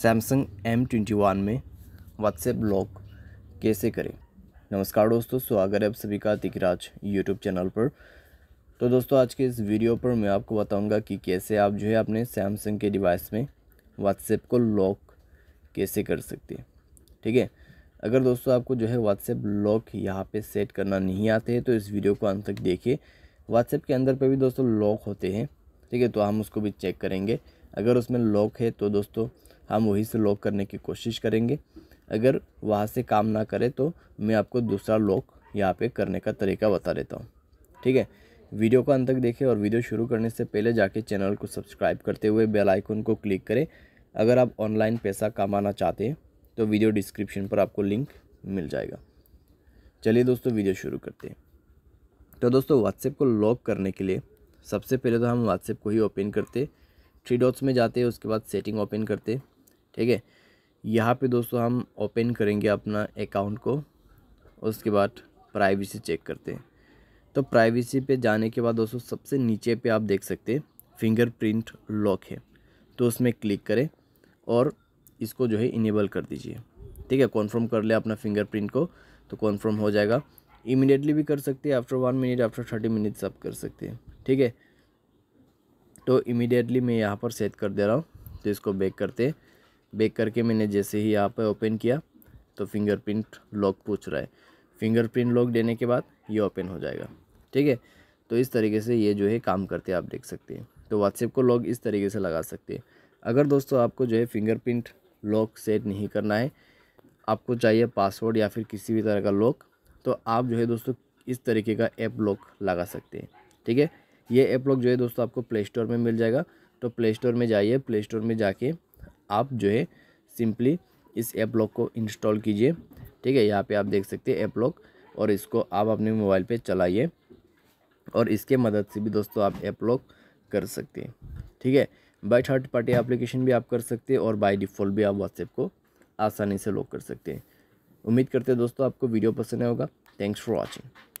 Samsung M twenty one में WhatsApp lock कैसे करें नमस्कार दोस्तों स्वागत है आप सभी का तिकराज यूट्यूब चैनल पर तो दोस्तों आज के इस वीडियो पर मैं आपको बताऊंगा कि कैसे आप जो है अपने सैमसंग के डिवाइस में व्हाट्सएप को लॉक कैसे कर सकते हैं ठीक है अगर दोस्तों आपको जो है व्हाट्सएप लॉक यहाँ पर सेट करना नहीं आते हैं तो इस वीडियो को अंत तक देखिए व्हाट्सएप के अंदर पर भी दोस्तों लॉक होते हैं ठीक है तो हम उसको भी चेक करेंगे अगर उसमें लॉक है तो दोस्तों हम वहीं से लॉक करने की कोशिश करेंगे अगर वहाँ से काम ना करे तो मैं आपको दूसरा लॉक यहाँ पे करने का तरीका बता देता हूँ ठीक है वीडियो को अंत तक देखें और वीडियो शुरू करने से पहले जाके चैनल को सब्सक्राइब करते हुए बेल आइकन को क्लिक करें अगर आप ऑनलाइन पैसा कमाना चाहते हैं तो वीडियो डिस्क्रिप्शन पर आपको लिंक मिल जाएगा चलिए दोस्तों वीडियो शुरू करते हैं तो दोस्तों व्हाट्सएप को लॉक करने के लिए सबसे पहले तो हम व्हाट्सएप को ही ओपन करते थ्री डॉट्स में जाते हैं उसके बाद सेटिंग ओपन करते ठीक है यहाँ पे दोस्तों हम ओपन करेंगे अपना अकाउंट को उसके बाद प्राइवेसी चेक करते हैं तो प्राइवेसी पे जाने के बाद दोस्तों सबसे नीचे पे आप देख सकते हैं फिंगरप्रिंट लॉक है तो उसमें क्लिक करें और इसको जो है इनेबल कर दीजिए ठीक है कॉन्फर्म कर ले अपना फिंगरप्रिंट को तो कॉन्फर्म हो जाएगा इमिडिएटली भी कर सकते हैं after one minute after thirty minutes आप कर सकते हैं ठीक है तो इमिडिएटली मैं यहाँ पर सेट कर दे रहा हूँ तो इसको बैक करते हैं बेक करके मैंने जैसे ही यहाँ पर ओपन किया तो फिंगरप्रिंट लॉक पूछ रहा है फिंगरप्रिंट लॉक देने के बाद ये ओपन हो जाएगा ठीक है तो इस तरीके से ये जो है काम करते हैं आप देख सकते हैं तो व्हाट्सएप को लॉक इस तरीके से लगा सकते हैं अगर दोस्तों आपको जो है फिंगरप्रिंट लॉक सेट नहीं करना है आपको चाहिए पासवर्ड या फिर किसी भी तरह का लॉक तो आप जो है दोस्तों इस तरीके का ऐप लॉक लगा सकते हैं ठीक है ये ऐप लॉक जो है दोस्तों आपको प्ले स्टोर में मिल जाएगा तो प्ले स्टोर में जाइए प्ले स्टोर में जाके आप जो है सिंपली इस ऐप लॉक को इंस्टॉल कीजिए ठीक है यहाँ पे आप देख सकते हैं ऐप लॉक और इसको आप अपने मोबाइल पे चलाइए और इसके मदद से भी दोस्तों आप ऐप लॉक कर सकते हैं ठीक है बाई थर्ड पार्टी एप्लीकेशन भी आप कर सकते हैं और बाई डिफ़ॉल्ट भी आप व्हाट्सएप को आसानी से लॉक कर सकते हैं उम्मीद करते हैं दोस्तों आपको वीडियो पसंद आएगा थैंक्स फॉर वॉचिंग